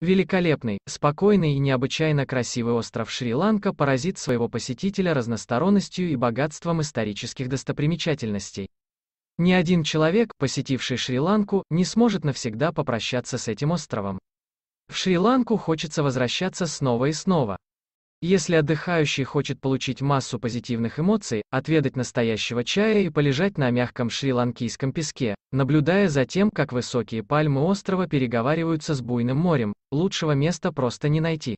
Великолепный, спокойный и необычайно красивый остров Шри-Ланка поразит своего посетителя разносторонностью и богатством исторических достопримечательностей. Ни один человек, посетивший Шри-Ланку, не сможет навсегда попрощаться с этим островом. В Шри-Ланку хочется возвращаться снова и снова. Если отдыхающий хочет получить массу позитивных эмоций, отведать настоящего чая и полежать на мягком шри-ланкийском песке, наблюдая за тем, как высокие пальмы острова переговариваются с буйным морем, лучшего места просто не найти.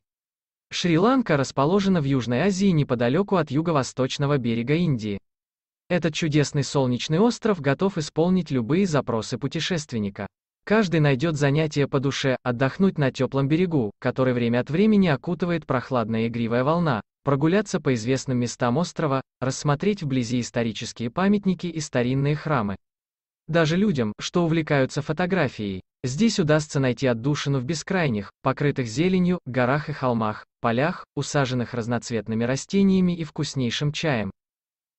Шри-Ланка расположена в Южной Азии неподалеку от юго-восточного берега Индии. Этот чудесный солнечный остров готов исполнить любые запросы путешественника. Каждый найдет занятие по душе, отдохнуть на теплом берегу, который время от времени окутывает прохладная игривая волна, прогуляться по известным местам острова, рассмотреть вблизи исторические памятники и старинные храмы. Даже людям, что увлекаются фотографией, здесь удастся найти отдушину в бескрайних, покрытых зеленью, горах и холмах, полях, усаженных разноцветными растениями и вкуснейшим чаем,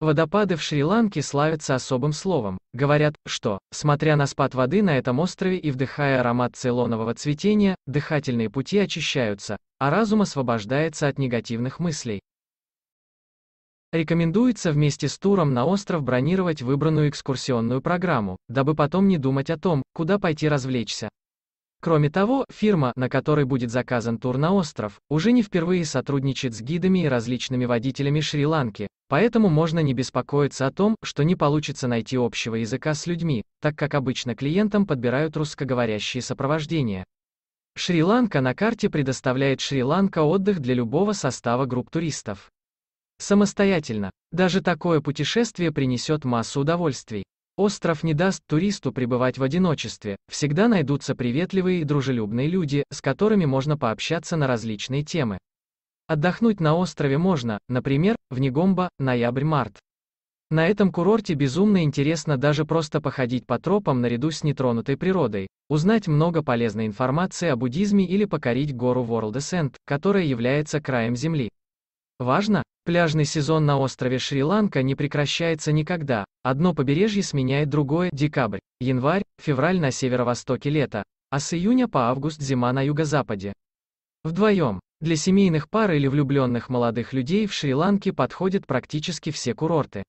Водопады в Шри-Ланке славятся особым словом. Говорят, что, смотря на спад воды на этом острове и вдыхая аромат цейлонового цветения, дыхательные пути очищаются, а разум освобождается от негативных мыслей. Рекомендуется вместе с туром на остров бронировать выбранную экскурсионную программу, дабы потом не думать о том, куда пойти развлечься. Кроме того, фирма, на которой будет заказан тур на остров, уже не впервые сотрудничает с гидами и различными водителями Шри-Ланки, поэтому можно не беспокоиться о том, что не получится найти общего языка с людьми, так как обычно клиентам подбирают русскоговорящие сопровождения. Шри-Ланка на карте предоставляет Шри-Ланка отдых для любого состава групп туристов. Самостоятельно. Даже такое путешествие принесет массу удовольствий. Остров не даст туристу пребывать в одиночестве, всегда найдутся приветливые и дружелюбные люди, с которыми можно пообщаться на различные темы. Отдохнуть на острове можно, например, в Негомбо, ноябрь-март. На этом курорте безумно интересно даже просто походить по тропам наряду с нетронутой природой, узнать много полезной информации о буддизме или покорить гору Ворлдесент, которая является краем Земли. Важно, пляжный сезон на острове Шри-Ланка не прекращается никогда, одно побережье сменяет другое, декабрь, январь, февраль на северо-востоке лето, а с июня по август зима на юго-западе. Вдвоем, для семейных пар или влюбленных молодых людей в Шри-Ланке подходят практически все курорты.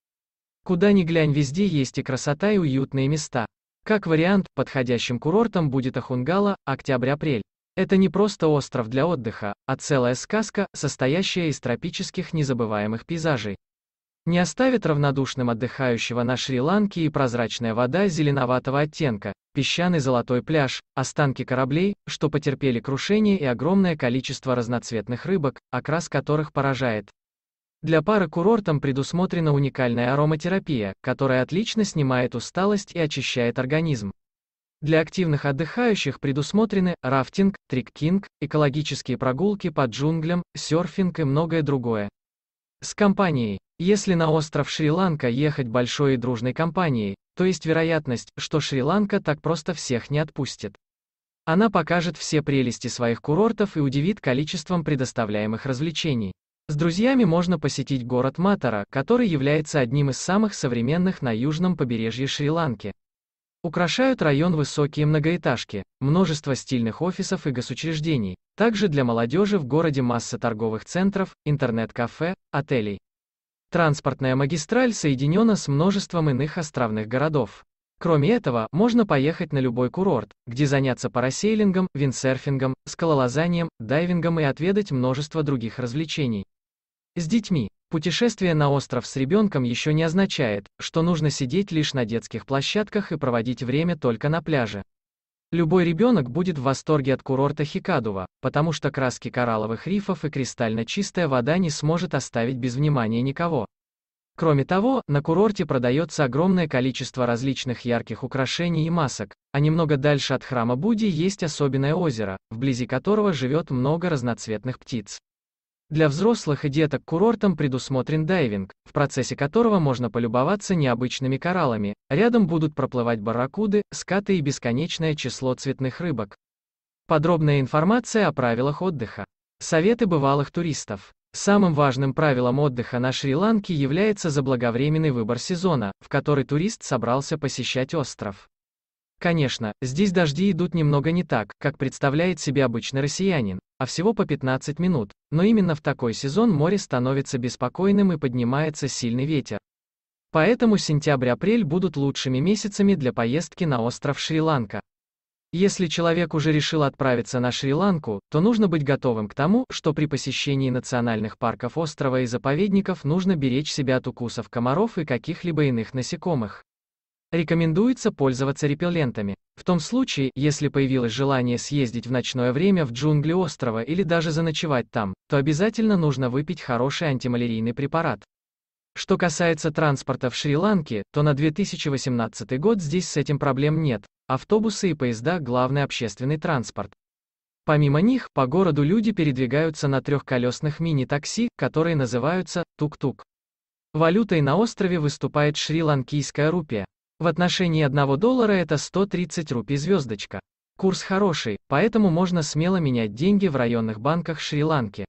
Куда ни глянь везде есть и красота и уютные места. Как вариант, подходящим курортом будет Ахунгала, октябрь-апрель. Это не просто остров для отдыха, а целая сказка, состоящая из тропических незабываемых пейзажей. Не оставит равнодушным отдыхающего на Шри-Ланке и прозрачная вода зеленоватого оттенка, песчаный золотой пляж, останки кораблей, что потерпели крушение и огромное количество разноцветных рыбок, окрас которых поражает. Для пары курортом предусмотрена уникальная ароматерапия, которая отлично снимает усталость и очищает организм. Для активных отдыхающих предусмотрены рафтинг, триккинг, экологические прогулки по джунглям, серфинг и многое другое. С компанией. Если на остров Шри-Ланка ехать большой и дружной компанией, то есть вероятность, что Шри-Ланка так просто всех не отпустит. Она покажет все прелести своих курортов и удивит количеством предоставляемых развлечений. С друзьями можно посетить город Матара, который является одним из самых современных на южном побережье Шри-Ланки. Украшают район высокие многоэтажки, множество стильных офисов и госучреждений. Также для молодежи в городе масса торговых центров, интернет-кафе, отелей. Транспортная магистраль соединена с множеством иных островных городов. Кроме этого, можно поехать на любой курорт, где заняться парасейлингом, виндсерфингом, скалолазанием, дайвингом и отведать множество других развлечений. С детьми. Путешествие на остров с ребенком еще не означает, что нужно сидеть лишь на детских площадках и проводить время только на пляже. Любой ребенок будет в восторге от курорта Хикадува, потому что краски коралловых рифов и кристально чистая вода не сможет оставить без внимания никого. Кроме того, на курорте продается огромное количество различных ярких украшений и масок, а немного дальше от храма Будди есть особенное озеро, вблизи которого живет много разноцветных птиц. Для взрослых и деток курортом предусмотрен дайвинг, в процессе которого можно полюбоваться необычными кораллами. Рядом будут проплывать барракуды, скаты и бесконечное число цветных рыбок. Подробная информация о правилах отдыха. Советы бывалых туристов. Самым важным правилом отдыха на Шри-Ланке является заблаговременный выбор сезона, в который турист собрался посещать остров. Конечно, здесь дожди идут немного не так, как представляет себе обычный россиянин, а всего по 15 минут, но именно в такой сезон море становится беспокойным и поднимается сильный ветер. Поэтому сентябрь-апрель будут лучшими месяцами для поездки на остров Шри-Ланка. Если человек уже решил отправиться на Шри-Ланку, то нужно быть готовым к тому, что при посещении национальных парков острова и заповедников нужно беречь себя от укусов комаров и каких-либо иных насекомых. Рекомендуется пользоваться репеллентами. В том случае, если появилось желание съездить в ночное время в джунгли острова или даже заночевать там, то обязательно нужно выпить хороший антималярийный препарат. Что касается транспорта в Шри-Ланке, то на 2018 год здесь с этим проблем нет. Автобусы и поезда – главный общественный транспорт. Помимо них, по городу люди передвигаются на трехколесных мини-такси, которые называются тук-тук. Валютой на острове выступает шри-ланкийская рупия. В отношении 1 доллара это 130 рупий звездочка. Курс хороший, поэтому можно смело менять деньги в районных банках Шри-Ланки.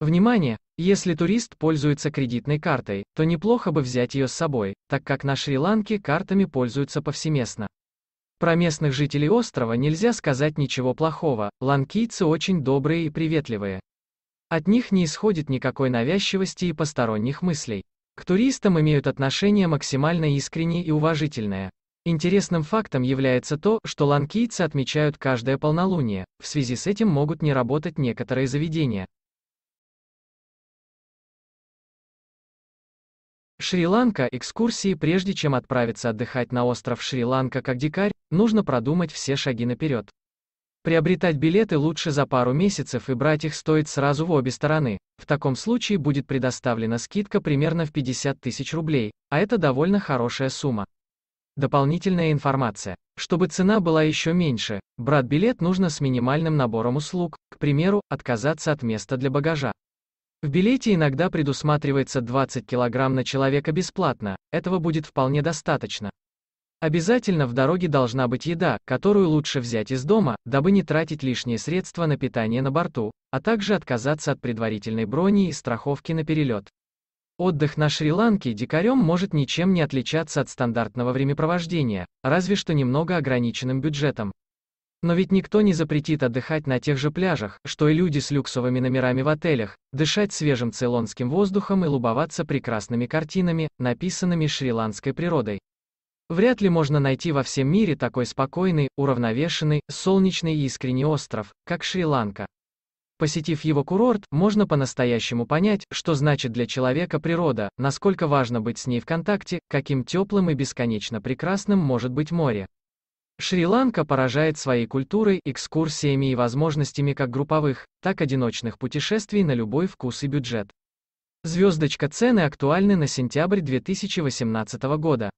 Внимание! Если турист пользуется кредитной картой, то неплохо бы взять ее с собой, так как на Шри-Ланке картами пользуются повсеместно. Про местных жителей острова нельзя сказать ничего плохого, ланкийцы очень добрые и приветливые. От них не исходит никакой навязчивости и посторонних мыслей. К туристам имеют отношение максимально искреннее и уважительное. Интересным фактом является то, что ланкийцы отмечают каждое полнолуние, в связи с этим могут не работать некоторые заведения. Шри-Ланка, экскурсии Прежде чем отправиться отдыхать на остров Шри-Ланка как дикарь, нужно продумать все шаги наперед. Приобретать билеты лучше за пару месяцев и брать их стоит сразу в обе стороны. В таком случае будет предоставлена скидка примерно в 50 тысяч рублей, а это довольно хорошая сумма. Дополнительная информация. Чтобы цена была еще меньше, брать билет нужно с минимальным набором услуг, к примеру, отказаться от места для багажа. В билете иногда предусматривается 20 кг на человека бесплатно, этого будет вполне достаточно. Обязательно в дороге должна быть еда, которую лучше взять из дома, дабы не тратить лишние средства на питание на борту, а также отказаться от предварительной брони и страховки на перелет. Отдых на Шри-Ланке дикарем может ничем не отличаться от стандартного времяпровождения, разве что немного ограниченным бюджетом. Но ведь никто не запретит отдыхать на тех же пляжах, что и люди с люксовыми номерами в отелях, дышать свежим цейлонским воздухом и лубоваться прекрасными картинами, написанными шри-ландской природой. Вряд ли можно найти во всем мире такой спокойный, уравновешенный, солнечный и искренний остров, как Шри-Ланка. Посетив его курорт, можно по-настоящему понять, что значит для человека природа, насколько важно быть с ней в контакте, каким теплым и бесконечно прекрасным может быть море. Шри-Ланка поражает своей культурой, экскурсиями и возможностями как групповых, так одиночных путешествий на любой вкус и бюджет. Звездочка цены актуальны на сентябрь 2018 года.